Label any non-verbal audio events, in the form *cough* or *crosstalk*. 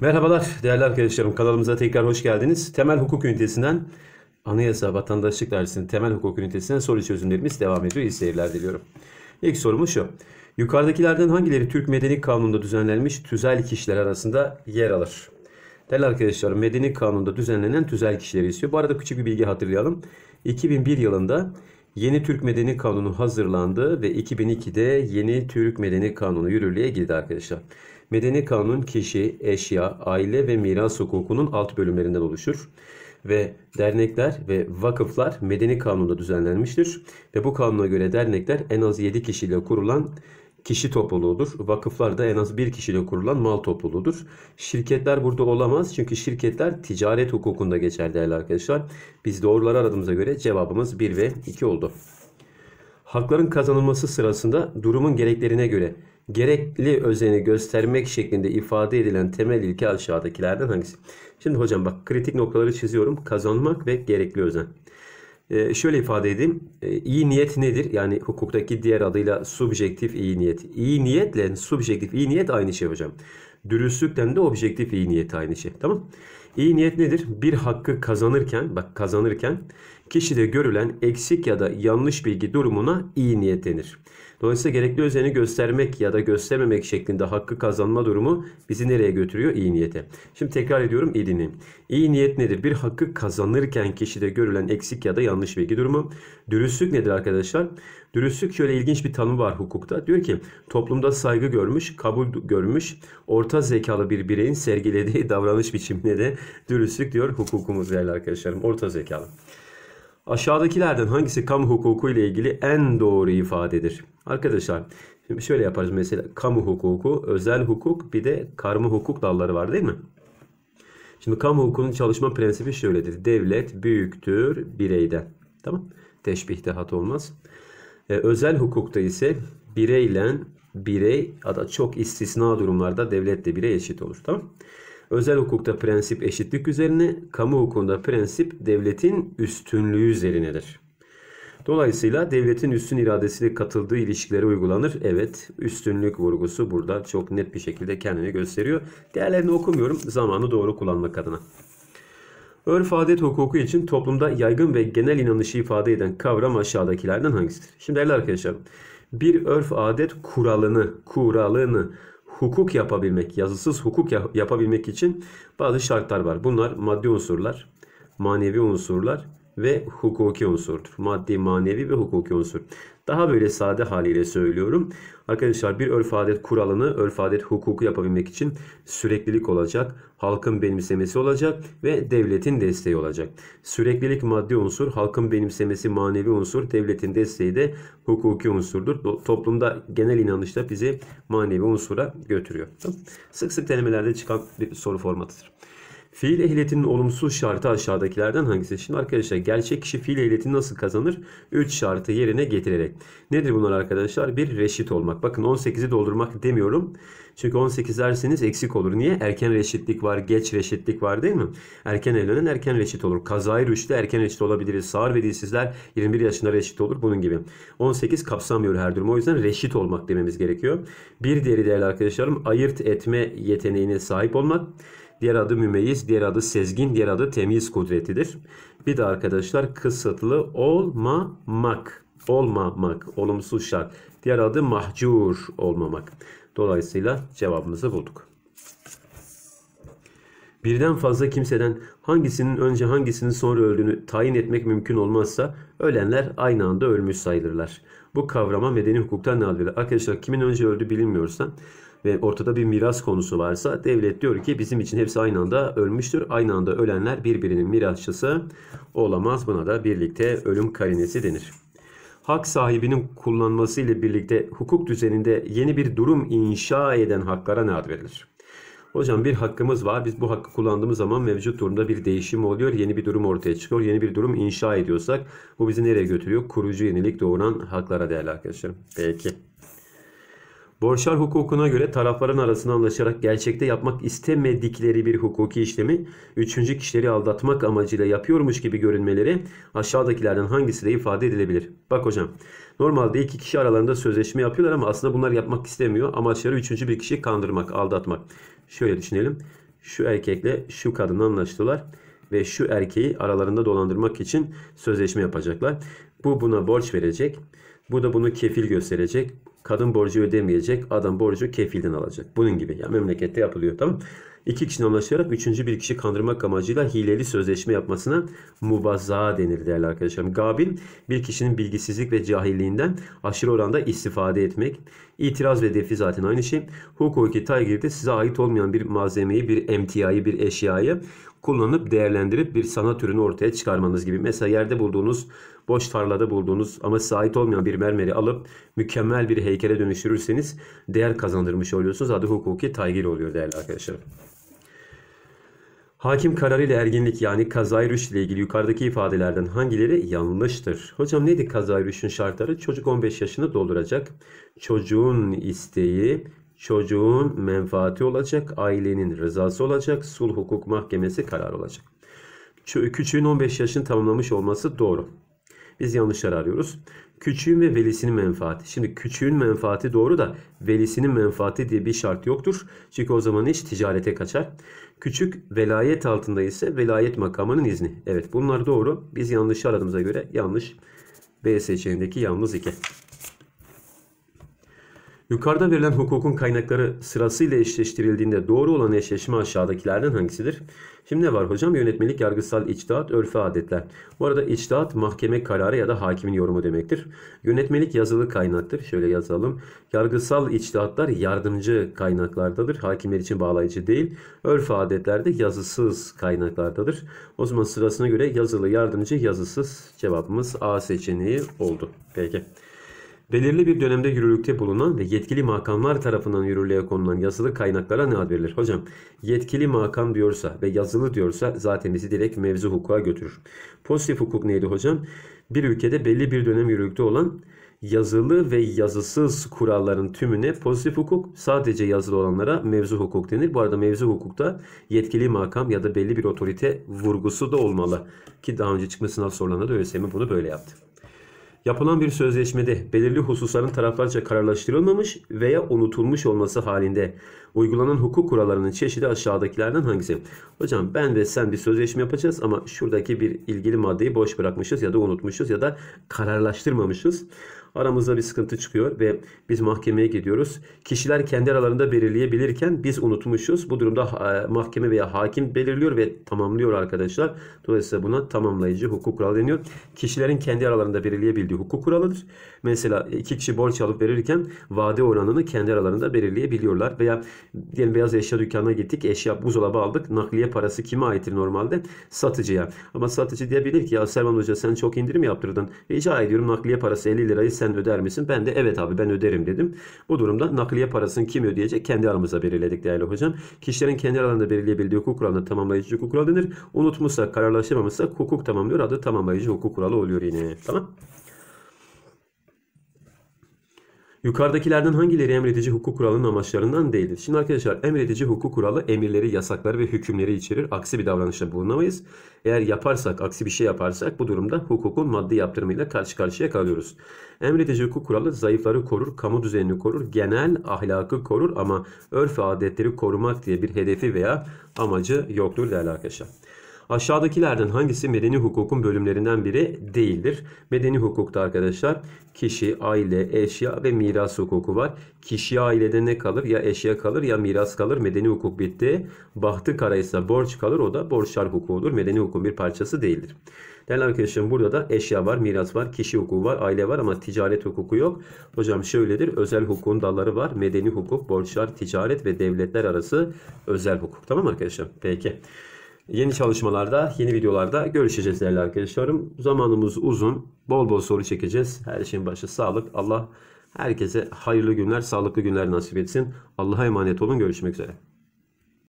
Merhabalar değerli arkadaşlarım. Kanalımıza tekrar hoş geldiniz. Temel hukuk ünitesinden Anayasa Vatandaşlık Dersi'nin temel hukuk ünitesinden soru çözümlerimiz devam ediyor. İyi seyirler diliyorum. İlk sorumuz şu. Yukarıdakilerden hangileri Türk Medeni Kanunu'nda düzenlenmiş tüzel kişiler arasında yer alır? Değerli arkadaşlarım Medeni Kanunu'nda düzenlenen tüzel kişileri istiyor. Bu arada küçük bir bilgi hatırlayalım. 2001 yılında Yeni Türk Medeni Kanunu hazırlandı ve 2002'de Yeni Türk Medeni Kanunu yürürlüğe girdi arkadaşlar. Medeni kanun kişi, eşya, aile ve miras hukukunun alt bölümlerinden oluşur ve dernekler ve vakıflar medeni kanunda düzenlenmiştir ve bu kanuna göre dernekler en az 7 kişiyle kurulan kişi topluluğudur. Vakıflar da en az bir kişiyle kurulan mal topluluğudur. Şirketler burada olamaz çünkü şirketler ticaret hukukunda geçer değerli arkadaşlar. Biz doğruları aradığımıza göre cevabımız 1 ve 2 oldu. Hakların kazanılması sırasında durumun gereklerine göre gerekli özeni göstermek şeklinde ifade edilen temel ilke aşağıdakilerden hangisi? Şimdi hocam bak kritik noktaları çiziyorum. Kazanmak ve gerekli özen. Ee, şöyle ifade edeyim. Ee, iyi niyet nedir? Yani hukuktaki diğer adıyla subjektif iyi niyet. İyi niyetle subjektif iyi niyet aynı şey hocam. Dürüstlükten de objektif iyi niyet aynı şey. Tamam. İyi niyet nedir? Bir hakkı kazanırken, bak kazanırken kişide görülen eksik ya da yanlış bilgi durumuna iyi niyet denir. Dolayısıyla gerekli özeni göstermek ya da göstermemek şeklinde hakkı kazanma durumu bizi nereye götürüyor? İyi niyete. Şimdi tekrar ediyorum iyi dinleyin. İyi niyet nedir? Bir hakkı kazanırken kişide görülen eksik ya da yanlış bilgi durumu. Dürüstlük nedir arkadaşlar? Dürüstlük şöyle ilginç bir tanım var hukukta. Diyor ki toplumda saygı görmüş, kabul görmüş, orta zekalı bir bireyin sergilediği *laughs* davranış biçimine de dürüstlük diyor hukukumuz değerli arkadaşlarım. Orta zekalı. Aşağıdakilerden hangisi kamu hukuku ile ilgili en doğru ifadedir? Arkadaşlar şimdi şöyle yaparız mesela kamu hukuku, özel hukuk bir de karma hukuk dalları var değil mi? Şimdi kamu hukukunun çalışma prensibi şöyledir. Devlet büyüktür bireyden. Tamam. Teşbihte hat olmaz. E, özel hukukta ise bireyle birey çok istisna durumlarda devletle birey eşit olur. Tamam Özel hukukta prensip eşitlik üzerine, kamu hukukunda prensip devletin üstünlüğü üzerinedir. Dolayısıyla devletin üstün iradesiyle katıldığı ilişkilere uygulanır. Evet, üstünlük vurgusu burada çok net bir şekilde kendini gösteriyor. Değerlerini okumuyorum zamanı doğru kullanmak adına. Örf adet hukuku için toplumda yaygın ve genel inanışı ifade eden kavram aşağıdakilerden hangisidir? Şimdi değerli arkadaşlar bir örf adet kuralını, kuralını hukuk yapabilmek, yazısız hukuk yapabilmek için bazı şartlar var. Bunlar maddi unsurlar, manevi unsurlar ve hukuki unsurdur. Maddi, manevi ve hukuki unsur. Daha böyle sade haliyle söylüyorum. Arkadaşlar bir örf adet kuralını, örf adet hukuku yapabilmek için süreklilik olacak, halkın benimsemesi olacak ve devletin desteği olacak. Süreklilik maddi unsur, halkın benimsemesi manevi unsur, devletin desteği de hukuki unsurdur. Toplumda genel inanışta bizi manevi unsura götürüyor. Sık sık denemelerde çıkan bir soru formatıdır. Fiil ehliyetinin olumsuz şartı aşağıdakilerden hangisi? Şimdi arkadaşlar gerçek kişi fiil ehliyetini nasıl kazanır? 3 şartı yerine getirerek. Nedir bunlar arkadaşlar? Bir reşit olmak. Bakın 18'i doldurmak demiyorum. Çünkü 18 derseniz eksik olur. Niye? Erken reşitlik var, geç reşitlik var değil mi? Erken evlenen erken reşit olur. Kazayı rüşte erken reşit olabiliriz. Sağır ve dilsizler 21 yaşında reşit olur. Bunun gibi. 18 kapsamıyor her durum. O yüzden reşit olmak dememiz gerekiyor. Bir diğeri değerli arkadaşlarım ayırt etme yeteneğine sahip olmak. Diğer adı mümeyyiz, diğer adı sezgin, diğer adı temyiz kudretidir. Bir de arkadaşlar kısıtlı olmamak. Olmamak, olumsuz şart. Diğer adı mahcur olmamak. Dolayısıyla cevabımızı bulduk. Birden fazla kimseden hangisinin önce hangisinin sonra öldüğünü tayin etmek mümkün olmazsa ölenler aynı anda ölmüş sayılırlar. Bu kavrama medeni hukuktan ne alıyor? Arkadaşlar kimin önce öldü bilinmiyorsa ve ortada bir miras konusu varsa devlet diyor ki bizim için hepsi aynı anda ölmüştür. Aynı anda ölenler birbirinin mirasçısı olamaz. Buna da birlikte ölüm karinesi denir. Hak sahibinin kullanması ile birlikte hukuk düzeninde yeni bir durum inşa eden haklara ne ad verilir? Hocam bir hakkımız var. Biz bu hakkı kullandığımız zaman mevcut durumda bir değişim oluyor. Yeni bir durum ortaya çıkıyor. Yeni bir durum inşa ediyorsak bu bizi nereye götürüyor? Kurucu yenilik doğuran haklara değerli arkadaşlarım. Peki. Borçlar hukukuna göre tarafların arasında anlaşarak gerçekte yapmak istemedikleri bir hukuki işlemi üçüncü kişileri aldatmak amacıyla yapıyormuş gibi görünmeleri aşağıdakilerden hangisi de ifade edilebilir? Bak hocam normalde iki kişi aralarında sözleşme yapıyorlar ama aslında bunlar yapmak istemiyor. Amaçları üçüncü bir kişiyi kandırmak, aldatmak. Şöyle düşünelim şu erkekle şu kadın anlaştılar ve şu erkeği aralarında dolandırmak için sözleşme yapacaklar. Bu buna borç verecek. Bu da bunu kefil gösterecek. Kadın borcu ödemeyecek, adam borcu kefilden alacak. Bunun gibi ya memlekette yapılıyor tamam İki kişi anlaşarak üçüncü bir kişi kandırmak amacıyla hileli sözleşme yapmasına mubazza denir değerli arkadaşlarım. Gabil bir kişinin bilgisizlik ve cahilliğinden aşırı oranda istifade etmek. İtiraz ve defi zaten aynı şey. Hukuki taygirde size ait olmayan bir malzemeyi, bir emtiayı, bir eşyayı kullanıp değerlendirip bir sanat ürünü ortaya çıkarmanız gibi. Mesela yerde bulduğunuz, boş farlada bulduğunuz ama size ait olmayan bir mermeri alıp mükemmel bir heykele dönüştürürseniz değer kazandırmış oluyorsunuz. Adı hukuki taygir oluyor değerli arkadaşlar. Hakim kararıyla erginlik yani kazayı rüşt ile ilgili yukarıdaki ifadelerden hangileri yanlıştır? Hocam neydi kazayı rüştün şartları? Çocuk 15 yaşını dolduracak. Çocuğun isteği çocuğun menfaati olacak, ailenin rızası olacak, sulh hukuk mahkemesi karar olacak. Küçüğün 15 yaşını tamamlamış olması doğru. Biz yanlışlar arıyoruz. Küçüğün ve velisinin menfaati. Şimdi küçüğün menfaati doğru da velisinin menfaati diye bir şart yoktur. Çünkü o zaman iş ticarete kaçar. Küçük velayet altında ise velayet makamının izni. Evet bunlar doğru. Biz yanlışı aradığımıza göre yanlış. B seçeneğindeki yalnız iki. Yukarıda verilen hukukun kaynakları sırasıyla eşleştirildiğinde doğru olan eşleşme aşağıdakilerden hangisidir? Şimdi ne var hocam? Yönetmelik, yargısal içtihat, örfü adetler. Bu arada içtihat mahkeme kararı ya da hakimin yorumu demektir. Yönetmelik yazılı kaynaktır. Şöyle yazalım. Yargısal içtihatlar yardımcı kaynaklardadır. Hakimler için bağlayıcı değil. Örfü adetler de yazısız kaynaklardadır. O zaman sırasına göre yazılı, yardımcı, yazısız cevabımız A seçeneği oldu. Peki. Belirli bir dönemde yürürlükte bulunan ve yetkili makamlar tarafından yürürlüğe konulan yazılı kaynaklara ne ad verilir? Hocam yetkili makam diyorsa ve yazılı diyorsa zaten bizi direkt mevzu hukuka götürür. Pozitif hukuk neydi hocam? Bir ülkede belli bir dönem yürürlükte olan yazılı ve yazısız kuralların tümüne pozitif hukuk, sadece yazılı olanlara mevzu hukuk denir. Bu arada mevzu hukukta yetkili makam ya da belli bir otorite vurgusu da olmalı. Ki daha önce çıkma sınav sorularında da ÖSYM bunu böyle yaptı yapılan bir sözleşmede belirli hususların taraflarca kararlaştırılmamış veya unutulmuş olması halinde uygulanan hukuk kurallarının çeşidi aşağıdakilerden hangisi? Hocam ben ve sen bir sözleşme yapacağız ama şuradaki bir ilgili maddeyi boş bırakmışız ya da unutmuşuz ya da kararlaştırmamışız. Aramızda bir sıkıntı çıkıyor ve biz mahkemeye gidiyoruz. Kişiler kendi aralarında belirleyebilirken biz unutmuşuz. Bu durumda mahkeme veya hakim belirliyor ve tamamlıyor arkadaşlar. Dolayısıyla buna tamamlayıcı hukuk kuralı deniyor. Kişilerin kendi aralarında belirleyebildiği hukuk kuralıdır. Mesela iki kişi borç alıp verirken vade oranını kendi aralarında belirleyebiliyorlar. Veya diyelim beyaz eşya dükkanına gittik. Eşya buzdolabı aldık. Nakliye parası kime aittir normalde? Satıcıya. Ama satıcı diyebilir ki ya Selman Hoca sen çok indirim yaptırdın. Rica ediyorum nakliye parası 50 lirayı sen sen öder misin? Ben de evet abi ben öderim dedim. Bu durumda nakliye parasını kim ödeyecek? Kendi aramızda belirledik değerli hocam. Kişilerin kendi aralarında belirleyebildiği hukuk kuralına tamamlayıcı hukuk kuralı denir. unutmuşsa kararlaşamamışsa hukuk tamamlıyor. Adı tamamlayıcı hukuk kuralı oluyor yine. Tamam. Yukarıdakilerden hangileri emredici hukuk kuralının amaçlarından değildir? Şimdi arkadaşlar emredici hukuk kuralı emirleri, yasakları ve hükümleri içerir. Aksi bir davranışta bulunamayız. Eğer yaparsak, aksi bir şey yaparsak bu durumda hukukun maddi yaptırımıyla karşı karşıya kalıyoruz. Emredici hukuk kuralı zayıfları korur, kamu düzenini korur, genel ahlakı korur ama örf adetleri korumak diye bir hedefi veya amacı yoktur değerli arkadaşlar. Aşağıdakilerden hangisi medeni hukukun bölümlerinden biri değildir? Medeni hukukta arkadaşlar kişi, aile, eşya ve miras hukuku var. Kişi ailede ne kalır? Ya eşya kalır ya miras kalır. Medeni hukuk bitti. Bahtı kara borç kalır. O da borçlar hukukudur. Medeni hukukun bir parçası değildir. Değerli arkadaşlarım burada da eşya var, miras var, kişi hukuku var, aile var ama ticaret hukuku yok. Hocam şöyledir özel hukukun dalları var. Medeni hukuk, borçlar, ticaret ve devletler arası özel hukuk. Tamam arkadaşlar? Peki. Yeni çalışmalarda, yeni videolarda görüşeceğiz değerli arkadaşlarım. Zamanımız uzun, bol bol soru çekeceğiz. Her şeyin başı sağlık. Allah herkese hayırlı günler, sağlıklı günler nasip etsin. Allah'a emanet olun. Görüşmek üzere.